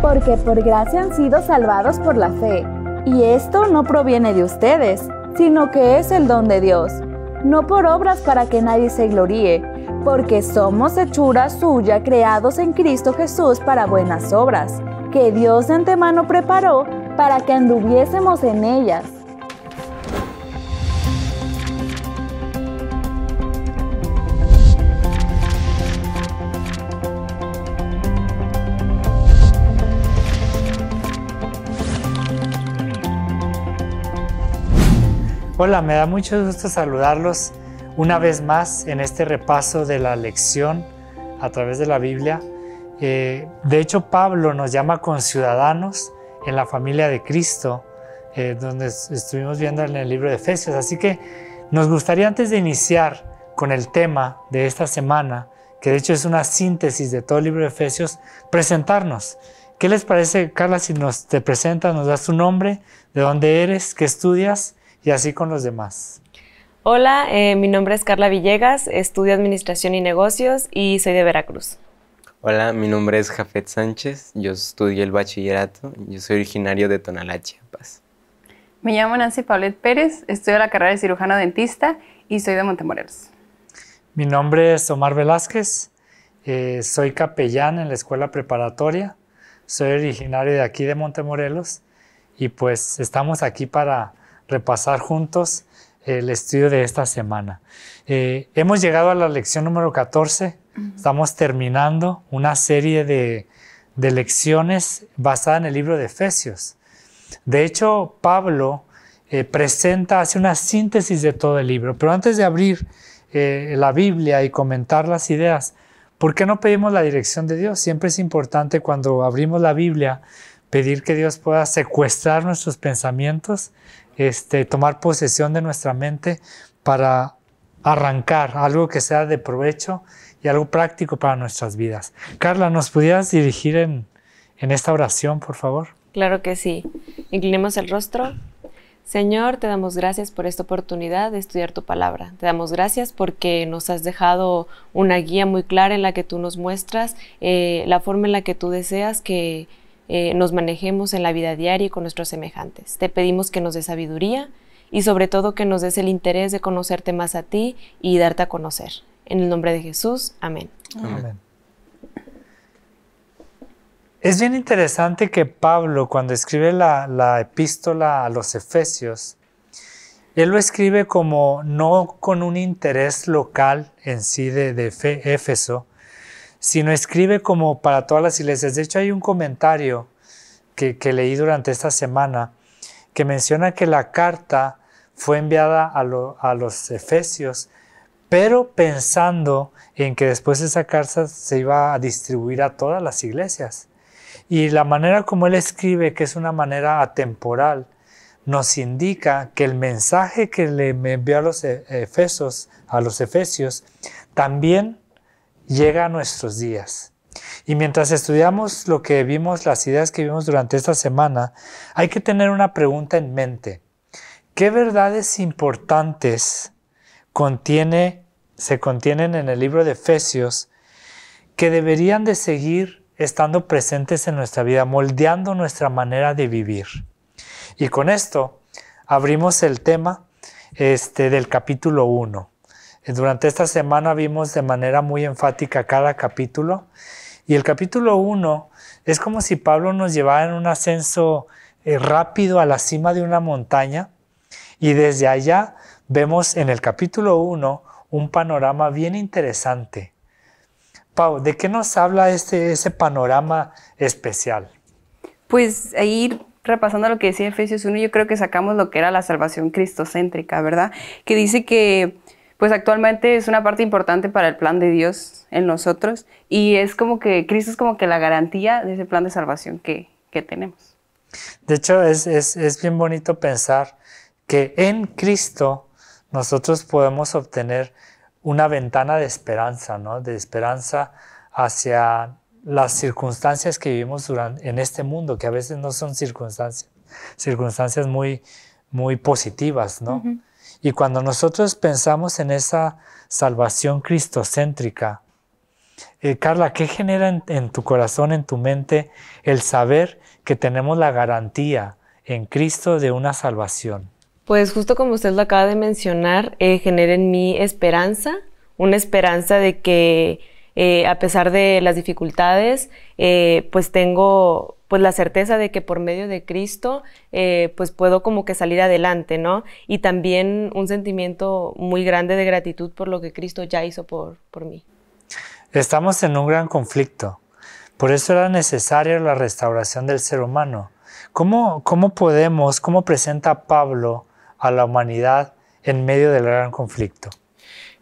porque por gracia han sido salvados por la fe. Y esto no proviene de ustedes, sino que es el don de Dios, no por obras para que nadie se gloríe, porque somos hechura suya creados en Cristo Jesús para buenas obras, que Dios de antemano preparó para que anduviésemos en ellas. Hola, me da mucho gusto saludarlos una vez más en este repaso de la lección a través de la Biblia. Eh, de hecho, Pablo nos llama conciudadanos en la familia de Cristo, eh, donde estuvimos viendo en el libro de Efesios. Así que nos gustaría antes de iniciar con el tema de esta semana, que de hecho es una síntesis de todo el libro de Efesios, presentarnos. ¿Qué les parece, Carla, si nos te presentas, nos das tu nombre, de dónde eres, qué estudias y así con los demás. Hola, eh, mi nombre es Carla Villegas, estudio Administración y Negocios y soy de Veracruz. Hola, mi nombre es Jafet Sánchez, yo estudié el bachillerato, yo soy originario de Tonalá, Chiapas. Me llamo Nancy Paulet Pérez, estudio la carrera de cirujano dentista y soy de Montemorelos. Mi nombre es Omar Velázquez, eh, soy capellán en la escuela preparatoria, soy originario de aquí de Montemorelos y pues estamos aquí para repasar juntos el estudio de esta semana. Eh, hemos llegado a la lección número 14, estamos terminando una serie de, lecciones basada en el libro de Efesios. De hecho, Pablo eh, presenta, hace una síntesis de todo el libro, pero antes de abrir eh, la Biblia y comentar las ideas, ¿por qué no pedimos la dirección de Dios? Siempre es importante cuando abrimos la Biblia pedir que Dios pueda secuestrar nuestros pensamientos este, tomar posesión de nuestra mente para arrancar algo que sea de provecho y algo práctico para nuestras vidas. Carla, ¿nos pudieras dirigir en, esta oración, por favor? Claro que sí. Inclinemos el rostro. Señor, te damos gracias por esta oportunidad de estudiar tu palabra. Te damos gracias porque nos has dejado una guía muy clara en la que tú nos muestras eh, la forma en la que tú deseas que eh, nos manejemos en la vida diaria y con nuestros semejantes. Te pedimos que nos dé sabiduría y sobre todo que nos des el interés de conocerte más a ti y darte a conocer. En el nombre de Jesús, amén. Es bien interesante que Pablo, cuando escribe la, epístola a los Efesios, él lo escribe como no con un interés local en sí de, de Éfeso, sino escribe como para todas las iglesias. De hecho, hay un comentario que, leí durante esta semana que menciona que la carta fue enviada a, los efesios, pero pensando en que después esa carta se iba a distribuir a todas las iglesias. Y la manera como él escribe, que es una manera atemporal, nos indica que el mensaje que le envió a los e-, efesos, a los efesios, también llega a nuestros días. Y mientras estudiamos lo que vimos, las ideas que vimos durante esta semana, hay que tener una pregunta en mente. ¿Qué verdades importantes contiene, se contienen en el libro de Efesios que deberían de seguir estando presentes en nuestra vida, moldeando nuestra manera de vivir? Y con esto abrimos el tema este, del capítulo 1. Eh, durante esta semana vimos de manera muy enfática cada capítulo y el capítulo 1 es como si Pablo nos llevara en un ascenso eh, rápido a la cima de una montaña y desde allá vemos en el capítulo 1 un panorama bien interesante. Pau, ¿de qué nos habla este, ese panorama especial? Pues ahí repasando lo que decía Efesios 1, yo creo que sacamos lo que era la salvación cristocéntrica, ¿verdad? Que dice que pues actualmente es una parte importante para el plan de Dios en nosotros y es como que Cristo es como que la garantía de ese plan de salvación que, tenemos. De hecho, es, bien bonito pensar que en Cristo nosotros podemos obtener una ventana de esperanza, ¿no? De esperanza hacia las circunstancias que vivimos durante, en este mundo, que a veces no son circunstancias, circunstancias muy, muy positivas, ¿no? Y cuando nosotros pensamos en esa salvación cristocéntrica, eh, Carla, ¿qué genera en, tu corazón, en tu mente, el saber que tenemos la garantía en Cristo de una salvación? Pues justo como usted lo acaba de mencionar, eh, genera en mí esperanza, una esperanza de que eh, a pesar de las dificultades, pues tengo pues la certeza de que por medio de Cristo eh, pues puedo como que salir adelante, ¿no? Y también un sentimiento muy grande de gratitud por lo que Cristo ya hizo por, por mí. Estamos en un gran conflicto. Por eso era necesaria la restauración del ser humano. ¿Cómo, ¿Cómo podemos, cómo presenta Pablo a la humanidad en medio del gran conflicto?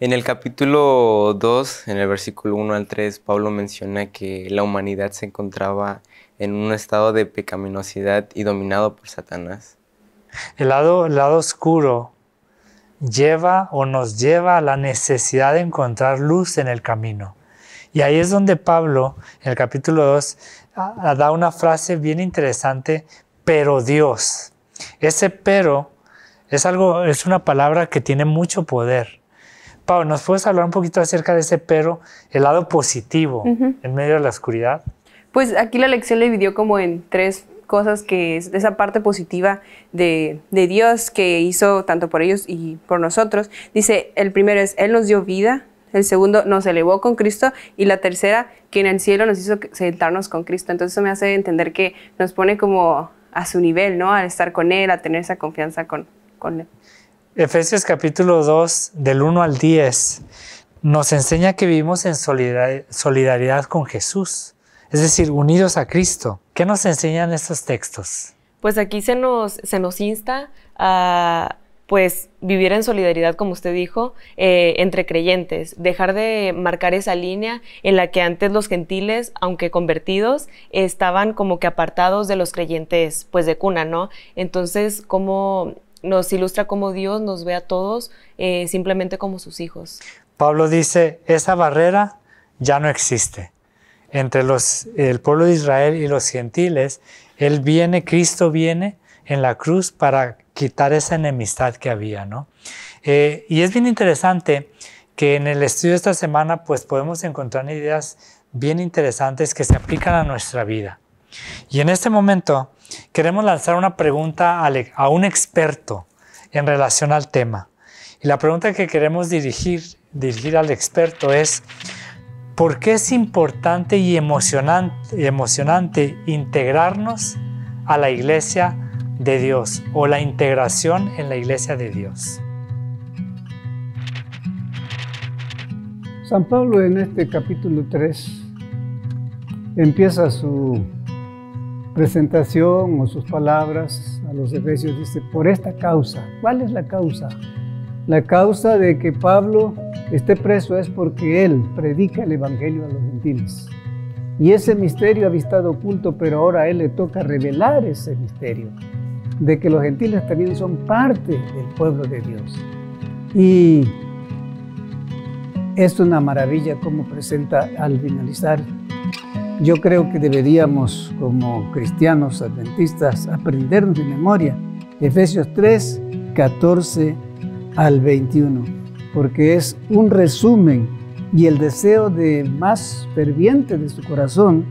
En el capítulo 2, en el versículo 1 al 3, Pablo menciona que la humanidad se encontraba en un estado de pecaminosidad y dominado por Satanás. El lado, lado oscuro lleva o nos lleva a la necesidad de encontrar luz en el camino. Y ahí es donde Pablo, en el capítulo 2, da una frase bien interesante, pero Dios. Ese pero es algo, es una palabra que tiene mucho poder. Pablo, ¿nos puedes hablar un poquito acerca de ese pero, el lado positivo en medio de la oscuridad? pues aquí la lección le dividió como en tres cosas que es esa parte positiva de, Dios que hizo tanto por ellos y por nosotros. Dice, el primero es, Él nos dio vida, el segundo, nos elevó con Cristo y la tercera, que en el cielo nos hizo sentarnos con Cristo. Entonces eso me hace entender que nos pone como a su nivel, ¿no? Al estar con Él, a tener esa confianza con, con Él. Efesios capítulo 2, del 1 al 10, nos enseña que vivimos en solidaridad con Jesús es decir, unidos a Cristo. ¿Qué nos enseñan estos textos? Pues aquí se nos, insta a pues vivir en solidaridad, como usted dijo, eh, entre creyentes, dejar de marcar esa línea en la que antes los gentiles, aunque convertidos, estaban como que apartados de los creyentes, pues de cuna, ¿no? Entonces, ¿cómo nos ilustra cómo Dios nos ve a todos eh, simplemente como sus hijos? Pablo dice, esa barrera ya no existe entre los, el pueblo de Israel y los gentiles. Él viene, Cristo viene en la cruz para quitar esa enemistad que había, ¿no? Eh, y es bien interesante que en el estudio de esta semana pues podemos encontrar ideas bien interesantes que se aplican a nuestra vida. Y en este momento queremos lanzar una pregunta a un experto en relación al tema. Y la pregunta que queremos dirigir, dirigir al experto es, ¿Por qué es importante y emocionante, integrarnos a la iglesia de Dios o la integración en la iglesia de Dios? San Pablo en este capítulo 3 empieza su presentación o sus palabras a los efesios, dice, por esta causa. ¿Cuál es la causa? La causa de que Pablo este preso es porque él predica el Evangelio a los gentiles. Y ese misterio ha estado oculto, pero ahora a él le toca revelar ese misterio, de que los gentiles también son parte del pueblo de Dios. Y es una maravilla como presenta al finalizar. Yo creo que deberíamos, como cristianos adventistas, aprender de memoria Efesios 3, 14 al 21 porque es un resumen y el deseo de más ferviente de su corazón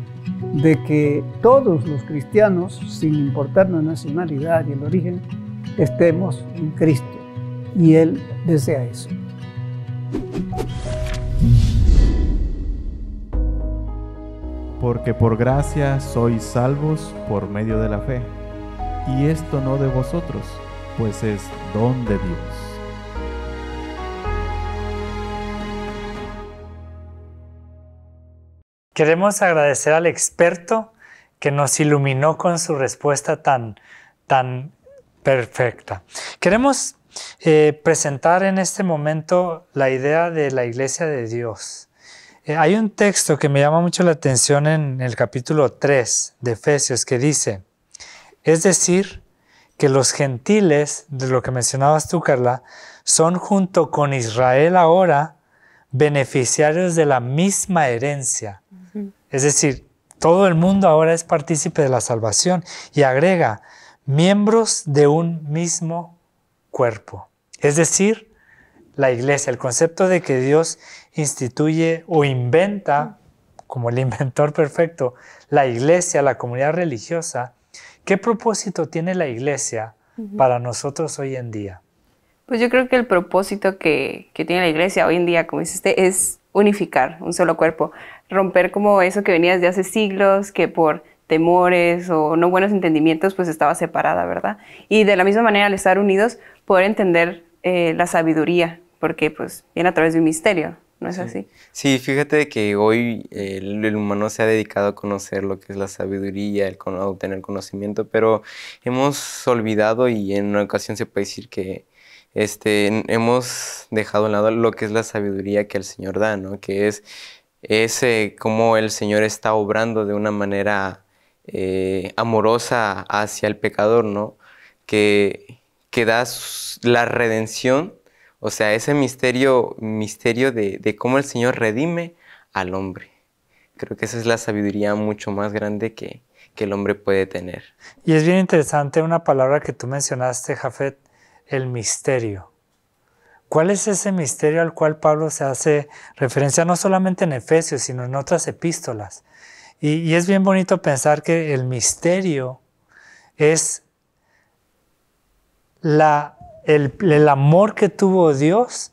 de que todos los cristianos, sin importar la nacionalidad y el origen, estemos en Cristo. Y Él desea eso. Porque por gracia sois salvos por medio de la fe. Y esto no de vosotros, pues es don de Dios. Queremos agradecer al experto que nos iluminó con su respuesta tan, tan perfecta. Queremos eh, presentar en este momento la idea de la iglesia de Dios. Eh, hay un texto que me llama mucho la atención en el capítulo 3 de Efesios que dice, es decir, que los gentiles, de lo que mencionabas tú, Carla, son junto con Israel ahora beneficiarios de la misma herencia. Es decir, todo el mundo ahora es partícipe de la salvación y agrega miembros de un mismo cuerpo. Es decir, la iglesia, el concepto de que Dios instituye o inventa, como el inventor perfecto, la iglesia, la comunidad religiosa, ¿qué propósito tiene la iglesia para nosotros hoy en día? Pues yo creo que el propósito que, que tiene la iglesia hoy en día, como dice es unificar un solo cuerpo romper como eso que venía desde hace siglos, que por temores o no buenos entendimientos pues estaba separada, ¿verdad? Y de la misma manera al estar unidos, poder entender eh, la sabiduría, porque pues viene a través de un misterio, ¿no es así? Sí, fíjate que hoy el, humano se ha dedicado a conocer lo que es la sabiduría, el a obtener conocimiento, pero hemos olvidado y en una ocasión se puede decir que este, hemos dejado a lado lo que es la sabiduría que el Señor da, ¿no? Que es ese como cómo el Señor está obrando de una manera eh, amorosa hacia el pecador, ¿no? Que, que da la redención, o sea, ese misterio, misterio de, cómo el Señor redime al hombre. Creo que esa es la sabiduría mucho más grande que el hombre puede tener. Y es bien interesante una palabra que tú mencionaste, Jafet, el misterio. ¿Cuál es ese misterio al cual Pablo se hace referencia no solamente en Efesios, sino en otras epístolas? Y, es bien bonito pensar que el misterio es el, amor que tuvo Dios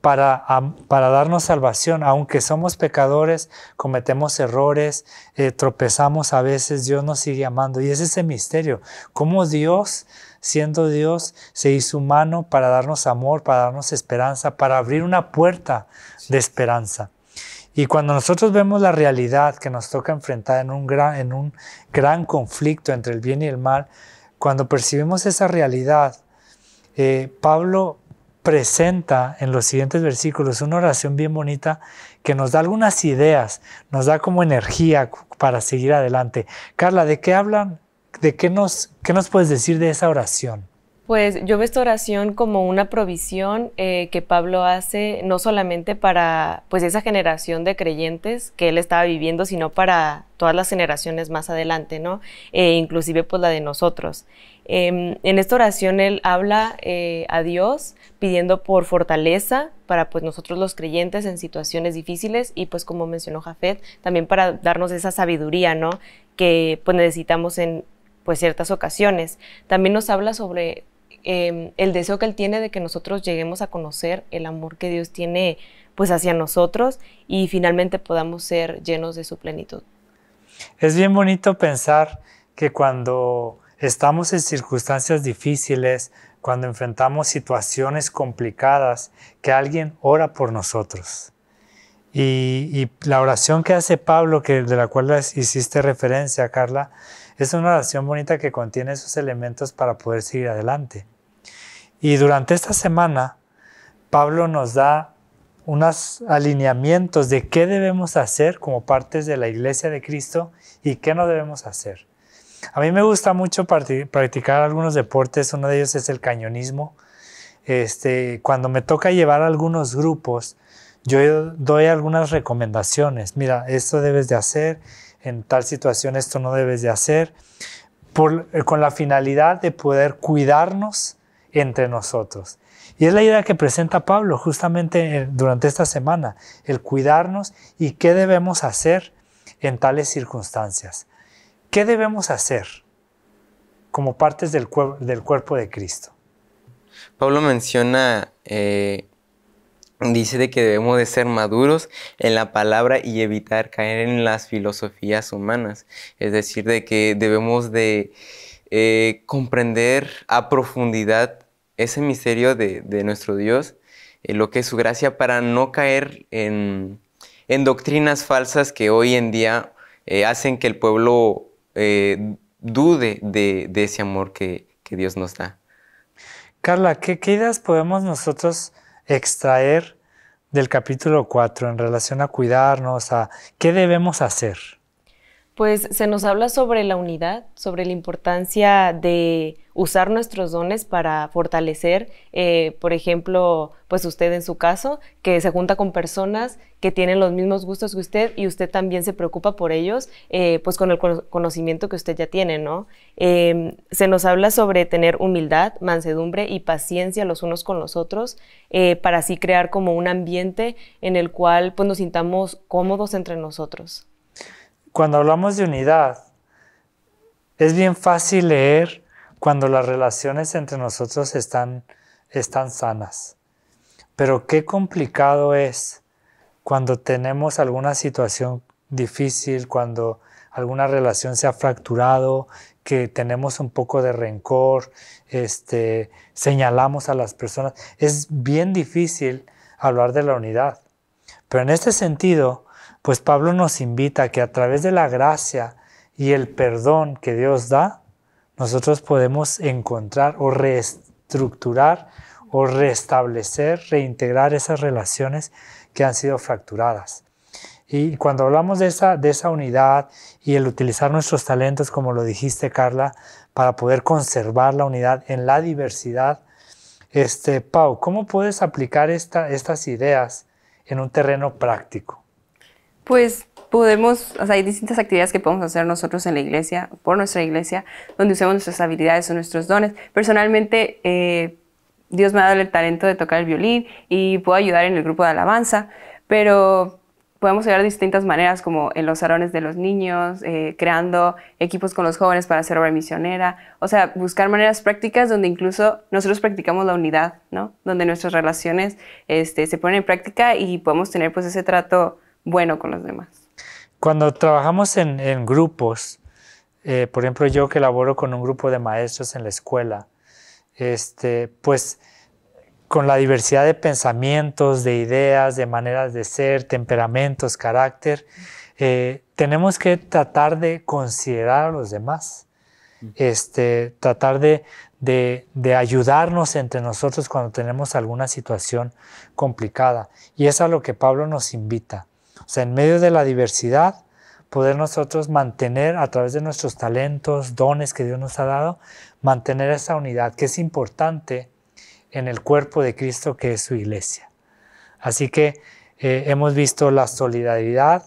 para, para, darnos salvación. Aunque somos pecadores, cometemos errores, eh, tropezamos a veces, Dios nos sigue amando. Y es ese misterio, cómo Dios siendo Dios, se hizo humano para darnos amor, para darnos esperanza, para abrir una puerta de esperanza. Y cuando nosotros vemos la realidad que nos toca enfrentar en un gran, en un gran conflicto entre el bien y el mal, cuando percibimos esa realidad, eh, Pablo presenta en los siguientes versículos una oración bien bonita que nos da algunas ideas, nos da como energía para seguir adelante. Carla, ¿de qué hablan ¿De qué nos, qué nos puedes decir de esa oración? Pues yo veo esta oración como una provisión eh, que Pablo hace no solamente para pues esa generación de creyentes que él estaba viviendo, sino para todas las generaciones más adelante, ¿no? E inclusive pues la de nosotros. Em, en esta oración él habla eh, a Dios pidiendo por fortaleza para pues nosotros los creyentes en situaciones difíciles y pues como mencionó Jafet, también para darnos esa sabiduría, ¿no? Que pues necesitamos en pues ciertas ocasiones. También nos habla sobre em, el deseo que Él tiene de que nosotros lleguemos a conocer el amor que Dios tiene pues hacia nosotros y finalmente podamos ser llenos de su plenitud. Es bien bonito pensar que cuando estamos en circunstancias difíciles, cuando enfrentamos situaciones complicadas, que alguien ora por nosotros. Y, y la oración que hace Pablo, que de la cual hiciste referencia, Carla, es una oración bonita que contiene esos elementos para poder seguir adelante. Y durante esta semana, Pablo nos da unos alineamientos de qué debemos hacer como partes de la iglesia de Cristo y qué no debemos hacer. A mí me gusta mucho practicar algunos deportes, uno de ellos es el cañonismo. Este, cuando me toca llevar a algunos grupos, yo doy algunas recomendaciones. Mira, esto debes de hacer, en tal situación esto no debes de hacer, por, eh, con la finalidad de poder cuidarnos entre nosotros. Y es la idea que presenta Pablo justamente eh, durante esta semana, el cuidarnos y qué debemos hacer en tales circunstancias. ¿Qué debemos hacer como partes del, del cuerpo de Cristo? Pablo menciona eh, dice de que debemos de ser maduros en la palabra y evitar caer en las filosofías humanas. Es decir, de que debemos de eh, comprender a profundidad ese misterio de, nuestro Dios, eh, lo que es su gracia, para no caer en, doctrinas falsas que hoy en día eh, hacen que el pueblo dude de, ese amor que, Dios nos da. Carla, ¿qué, qué ideas podemos nosotros extraer del capítulo 4 en relación a cuidarnos, a qué debemos hacer. Pues se nos habla sobre la unidad, sobre la importancia de usar nuestros dones para fortalecer, eh, por ejemplo, pues usted en su caso, que se junta con personas que tienen los mismos gustos que usted y usted también se preocupa por ellos, eh, pues con el conocimiento que usted ya tiene, ¿no? Em, se nos habla sobre tener humildad, mansedumbre y paciencia los unos con los otros, eh, para así crear como un ambiente en el cual pues nos sintamos cómodos entre nosotros cuando hablamos de unidad, es bien fácil leer cuando las relaciones entre nosotros están, están sanas. Pero qué complicado es cuando tenemos alguna situación difícil, cuando alguna relación se ha fracturado, que tenemos un poco de rencor, este, señalamos a las personas. Es bien difícil hablar de la unidad. Pero en este sentido, pues Pablo nos invita a que a través de la gracia y el perdón que Dios da, nosotros podemos encontrar o reestructurar o restablecer, reintegrar esas relaciones que han sido fracturadas. Y cuando hablamos de esa, de esa unidad y el utilizar nuestros talentos, como lo dijiste Carla, para poder conservar la unidad en la diversidad, este, Pau, ¿cómo puedes aplicar estas ideas en un terreno práctico? Pues podemos, o sea, hay distintas actividades que podemos hacer nosotros en la iglesia, por nuestra iglesia, donde usemos nuestras habilidades o nuestros dones. Personalmente, eh, Dios me ha dado el talento de tocar el violín y puedo ayudar en el grupo de alabanza, pero podemos ayudar de distintas maneras, como en los salones de los niños, eh, creando equipos con los jóvenes para hacer obra misionera, o sea, buscar maneras prácticas donde incluso nosotros practicamos la unidad, ¿no? Donde nuestras relaciones este, se ponen en práctica y podemos tener pues ese trato bueno con los demás. Cuando trabajamos en, grupos, eh, por ejemplo, yo que laboro con un grupo de maestros en la escuela, este, pues con la diversidad de pensamientos, de ideas, de maneras de ser, temperamentos, carácter, eh, tenemos que tratar de considerar a los demás, este, tratar de, ayudarnos entre nosotros cuando tenemos alguna situación complicada. Y es a lo que Pablo nos invita, o sea, en medio de la diversidad, poder nosotros mantener a través de nuestros talentos, dones que Dios nos ha dado, mantener esa unidad que es importante en el cuerpo de Cristo que es su iglesia. Así que eh, hemos visto la solidaridad,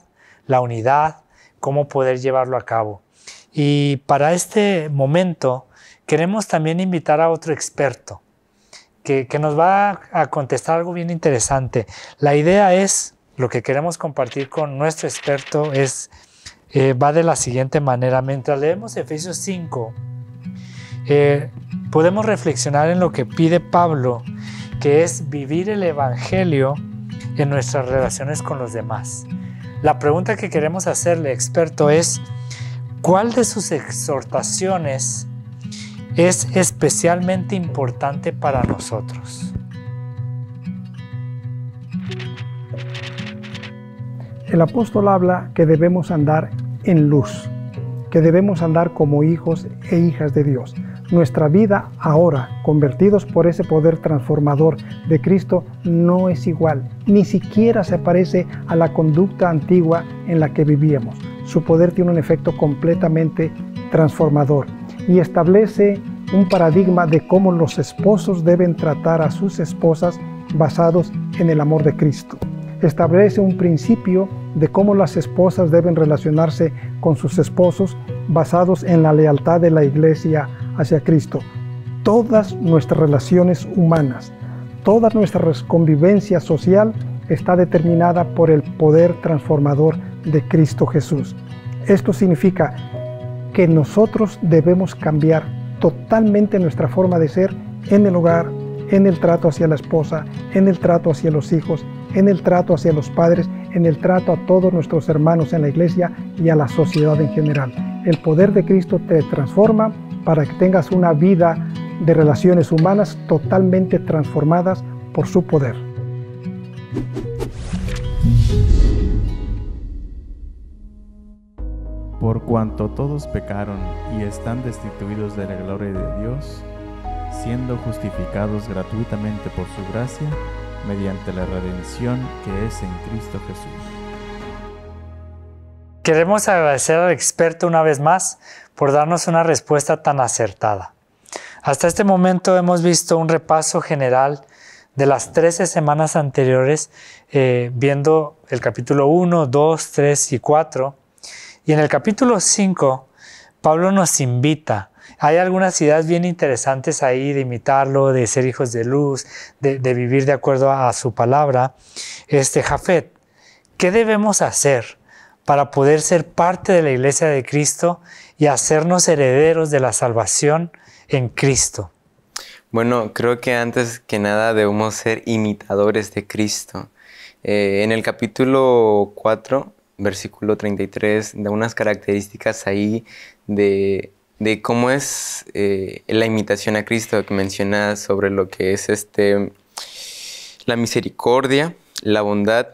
la unidad, cómo poder llevarlo a cabo. Y para este momento queremos también invitar a otro experto que, que nos va a contestar algo bien interesante. La idea es lo que queremos compartir con nuestro experto es, eh, va de la siguiente manera. Mientras leemos Efesios 5, eh, podemos reflexionar en lo que pide Pablo, que es vivir el Evangelio en nuestras relaciones con los demás. La pregunta que queremos hacerle, experto, es, ¿cuál de sus exhortaciones es especialmente importante para nosotros? El apóstol habla que debemos andar en luz, que debemos andar como hijos e hijas de Dios. Nuestra vida ahora, convertidos por ese poder transformador de Cristo, no es igual, ni siquiera se parece a la conducta antigua en la que vivíamos. Su poder tiene un efecto completamente transformador y establece un paradigma de cómo los esposos deben tratar a sus esposas basados en el amor de Cristo. Establece un principio de cómo las esposas deben relacionarse con sus esposos basados en la lealtad de la iglesia hacia Cristo. Todas nuestras relaciones humanas, toda nuestra convivencia social está determinada por el poder transformador de Cristo Jesús. Esto significa que nosotros debemos cambiar totalmente nuestra forma de ser en el hogar, en el trato hacia la esposa, en el trato hacia los hijos, en el trato hacia los padres, en el trato a todos nuestros hermanos en la iglesia y a la sociedad en general. El poder de Cristo te transforma para que tengas una vida de relaciones humanas totalmente transformadas por su poder. Por cuanto todos pecaron y están destituidos de la gloria de Dios, siendo justificados gratuitamente por su gracia, mediante la redención que es en Cristo Jesús. Queremos agradecer al experto una vez más por darnos una respuesta tan acertada. Hasta este momento hemos visto un repaso general de las 13 semanas anteriores, eh, viendo el capítulo 1, 2, 3 y 4. Y en el capítulo 5, Pablo nos invita hay algunas ideas bien interesantes ahí de imitarlo, de ser hijos de luz, de, vivir de acuerdo a, su palabra. Este, Jafet, ¿qué debemos hacer para poder ser parte de la iglesia de Cristo y hacernos herederos de la salvación en Cristo? Bueno, creo que antes que nada debemos ser imitadores de Cristo. Eh, en el capítulo 4, versículo 33, da unas características ahí de de cómo es eh, la imitación a Cristo que mencionas sobre lo que es este la misericordia, la bondad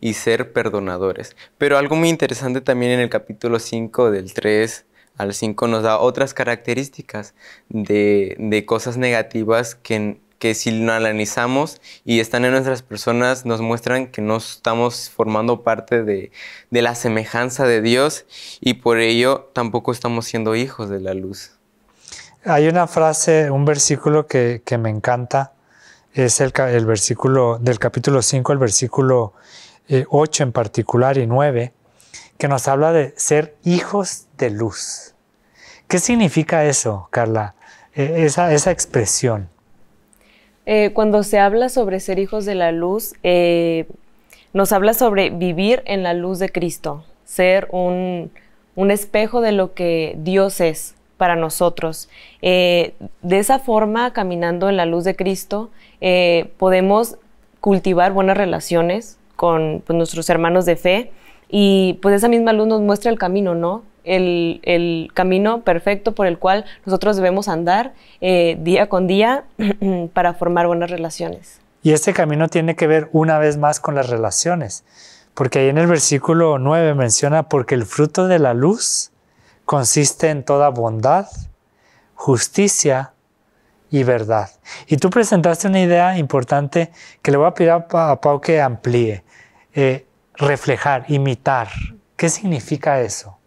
y ser perdonadores. Pero algo muy interesante también en el capítulo 5 del 3 al 5 nos da otras características de, de cosas negativas que que si lo analizamos y están en nuestras personas, nos muestran que no estamos formando parte de, la semejanza de Dios y por ello tampoco estamos siendo hijos de la luz. Hay una frase, un versículo que, me encanta, es el, versículo del capítulo 5, el versículo 8 eh, en particular y 9, que nos habla de ser hijos de luz. ¿Qué significa eso, Carla? Eh, esa expresión. Eh, cuando se habla sobre ser hijos de la luz, eh, nos habla sobre vivir en la luz de Cristo, ser un, espejo de lo que Dios es para nosotros. Eh, de esa forma, caminando en la luz de Cristo, podemos cultivar buenas relaciones con pues, nuestros hermanos de fe y pues esa misma luz nos muestra el camino, ¿no? el, camino perfecto por el cual nosotros debemos andar eh, día con día para formar buenas relaciones. Y este camino tiene que ver una vez más con las relaciones, porque ahí en el versículo 9 menciona, porque el fruto de la luz consiste en toda bondad, justicia y verdad. Y tú presentaste una idea importante que le voy a pedir a, Pau que amplíe. Eh, reflejar, imitar. ¿Qué significa eso?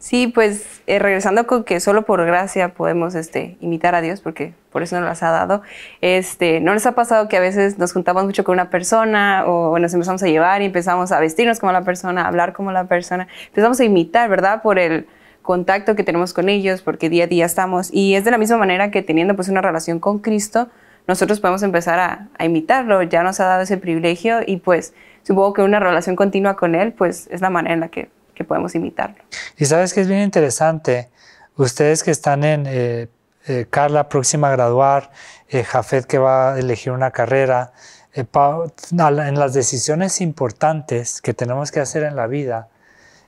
Sí, pues eh, regresando con que solo por gracia podemos este, imitar a Dios, porque por eso nos las ha dado. Este, ¿No les ha pasado que a veces nos juntamos mucho con una persona o nos empezamos a llevar y empezamos a vestirnos como la persona, a hablar como la persona? Empezamos a imitar, ¿verdad? Por el contacto que tenemos con ellos, porque día a día estamos. Y es de la misma manera que teniendo pues una relación con Cristo, nosotros podemos empezar a, a, imitarlo, ya nos ha dado ese privilegio y pues supongo que una relación continua con Él pues es la manera en la que podemos imitarlo. Y sabes que es bien interesante, ustedes que están en, eh, eh, Carla próxima a graduar, eh, Jafet que va a elegir una carrera, en las decisiones importantes que tenemos que hacer en la vida,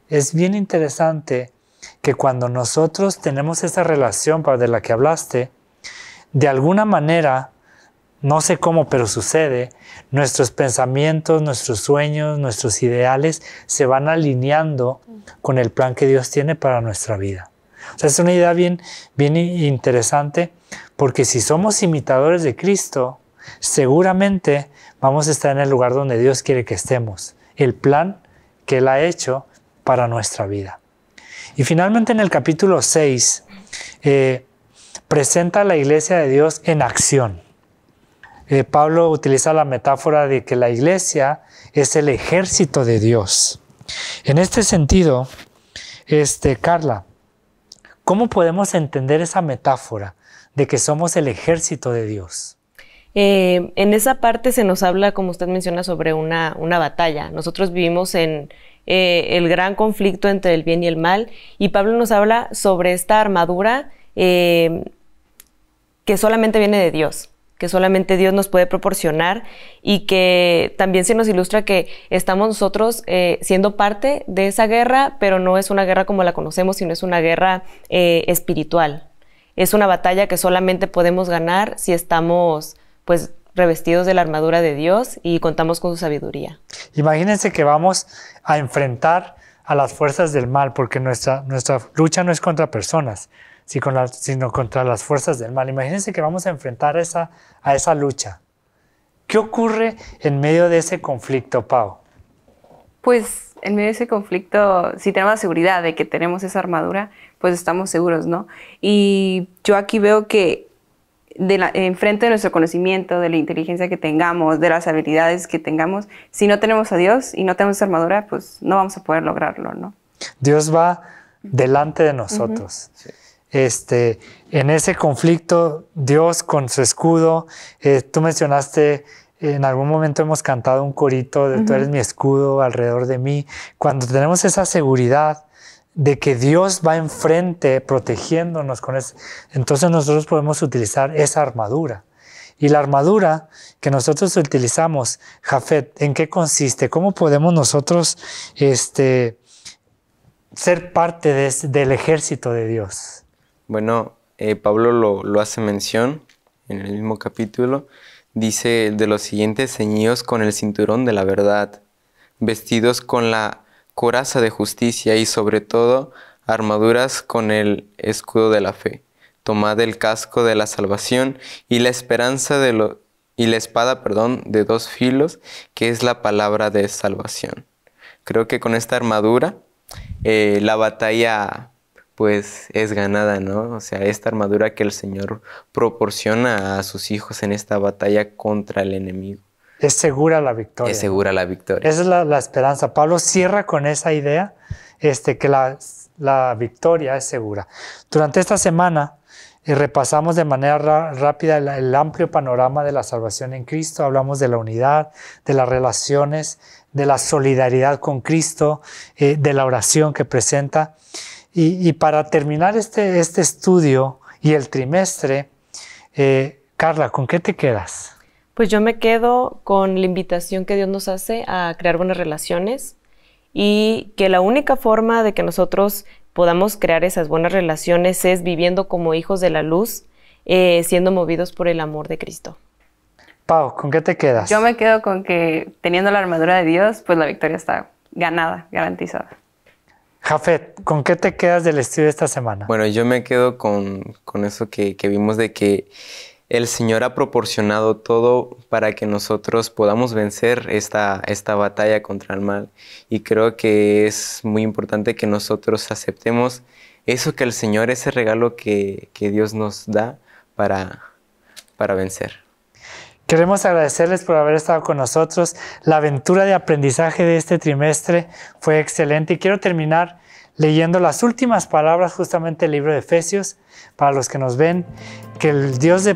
es bien interesante que cuando nosotros tenemos esa relación de la que hablaste, de alguna manera no sé cómo, pero sucede, nuestros pensamientos, nuestros sueños, nuestros ideales se van alineando con el plan que Dios tiene para nuestra vida. O sea, es una idea bien, bien interesante porque si somos imitadores de Cristo, seguramente vamos a estar en el lugar donde Dios quiere que estemos, el plan que Él ha hecho para nuestra vida. Y finalmente en el capítulo 6 eh, presenta a la iglesia de Dios en acción. Eh, Pablo utiliza la metáfora de que la iglesia es el ejército de Dios. En este sentido, este, Carla, ¿cómo podemos entender esa metáfora de que somos el ejército de Dios? Eh, en esa parte se nos habla, como usted menciona, sobre una, batalla. Nosotros vivimos en eh, el gran conflicto entre el bien y el mal y Pablo nos habla sobre esta armadura que solamente viene de Dios que solamente Dios nos puede proporcionar y que también se nos ilustra que estamos nosotros eh, siendo parte de esa guerra, pero no es una guerra como la conocemos, sino es una guerra eh, espiritual. Es una batalla que solamente podemos ganar si estamos pues revestidos de la armadura de Dios y contamos con su sabiduría. Imagínense que vamos a enfrentar a las fuerzas del mal, porque nuestra, nuestra lucha no es contra personas, sino contra las fuerzas del mal. Imagínense que vamos a enfrentar esa, a esa lucha. ¿Qué ocurre en medio de ese conflicto, Pau? Pues en medio de ese conflicto, si tenemos la seguridad de que tenemos esa armadura, pues estamos seguros, ¿no? Y yo aquí veo que enfrente de nuestro conocimiento, de la inteligencia que tengamos, de las habilidades que tengamos, si no tenemos a Dios y no tenemos esa armadura, pues no vamos a poder lograrlo, ¿no? Dios va delante de nosotros. sí. Este, en ese conflicto, Dios con su escudo, eh, tú mencionaste, en algún momento hemos cantado un corito de tú eres mi escudo alrededor de mí. Cuando tenemos esa seguridad de que Dios va enfrente protegiéndonos con entonces nosotros podemos utilizar esa armadura. Y la armadura que nosotros utilizamos, Jafet, ¿en qué consiste? ¿Cómo podemos nosotros este, ser parte del ejército de Dios? Bueno, eh, Pablo lo, hace mención en el mismo capítulo. Dice de los siguientes ceñidos con el cinturón de la verdad, vestidos con la coraza de justicia y sobre todo armaduras con el escudo de la fe. Tomad el casco de la salvación y la esperanza de lo, y la espada, perdón, de dos filos, que es la palabra de salvación. Creo que con esta armadura eh, la batalla pues, es ganada, ¿no? O sea, esta armadura que el Señor proporciona a sus hijos en esta batalla contra el enemigo. Es segura la victoria. Es segura la victoria. Esa es la, esperanza. Pablo cierra con esa idea, este, que la, victoria es segura. Durante esta semana eh, repasamos de manera rápida el, amplio panorama de la salvación en Cristo. Hablamos de la unidad, de las relaciones, de la solidaridad con Cristo, eh, de la oración que presenta. Y, para terminar este, este estudio y el trimestre, eh, Carla, ¿con qué te quedas? Pues yo me quedo con la invitación que Dios nos hace a crear buenas relaciones y que la única forma de que nosotros podamos crear esas buenas relaciones es viviendo como hijos de la luz, eh, siendo movidos por el amor de Cristo. Pau, ¿con qué te quedas? Yo me quedo con que teniendo la armadura de Dios, pues la victoria está ganada, garantizada. Jafet, ¿con qué te quedas del estudio esta semana? Bueno, yo me quedo con, eso que, vimos de que el Señor ha proporcionado todo para que nosotros podamos vencer esta, esta batalla contra el mal. Y creo que es muy importante que nosotros aceptemos eso que el Señor, ese regalo que, que Dios nos da para, para vencer. Queremos agradecerles por haber estado con nosotros. La aventura de aprendizaje de este trimestre fue excelente y quiero terminar leyendo las últimas palabras justamente del libro de Efesios para los que nos ven, que el Dios de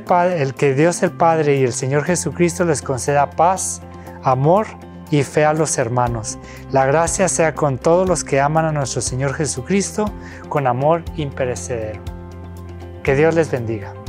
Dios el Padre y el Señor Jesucristo les conceda paz, amor y fe a los hermanos. La gracia sea con todos los que aman a nuestro Señor Jesucristo con amor imperecedero. Que Dios les bendiga.